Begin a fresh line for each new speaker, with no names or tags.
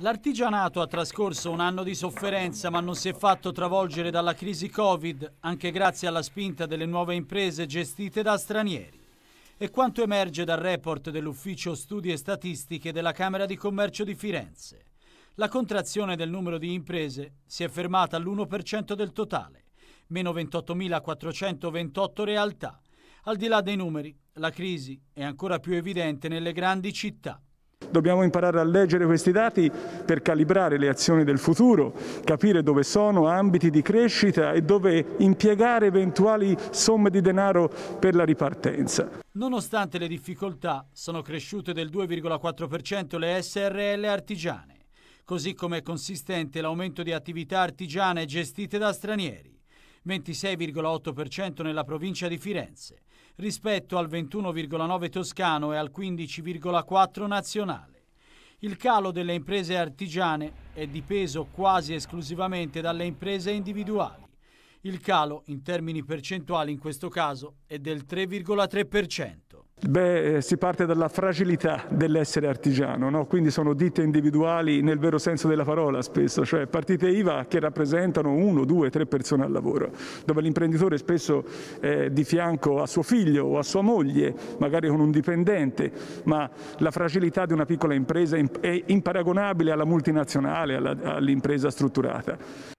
L'artigianato ha trascorso un anno di sofferenza ma non si è fatto travolgere dalla crisi Covid, anche grazie alla spinta delle nuove imprese gestite da stranieri. E quanto emerge dal report dell'Ufficio Studi e Statistiche della Camera di Commercio di Firenze. La contrazione del numero di imprese si è fermata all'1% del totale, meno 28.428 realtà. Al di là dei numeri, la crisi è ancora più evidente nelle grandi città.
Dobbiamo imparare a leggere questi dati per calibrare le azioni del futuro, capire dove sono ambiti di crescita e dove impiegare eventuali somme di denaro per la ripartenza.
Nonostante le difficoltà, sono cresciute del 2,4% le SRL artigiane, così come è consistente l'aumento di attività artigiane gestite da stranieri, 26,8% nella provincia di Firenze, rispetto al 21,9 toscano e al 15,4 nazionale. Il calo delle imprese artigiane è dipeso quasi esclusivamente dalle imprese individuali. Il calo in termini percentuali in questo caso è del 3,3%.
Beh, eh, si parte dalla fragilità dell'essere artigiano, no? quindi sono ditte individuali nel vero senso della parola spesso, cioè partite IVA che rappresentano uno, due, tre persone al lavoro, dove l'imprenditore spesso è di fianco a suo figlio o a sua moglie, magari con un dipendente, ma la fragilità di una piccola impresa è imparagonabile alla multinazionale, all'impresa strutturata.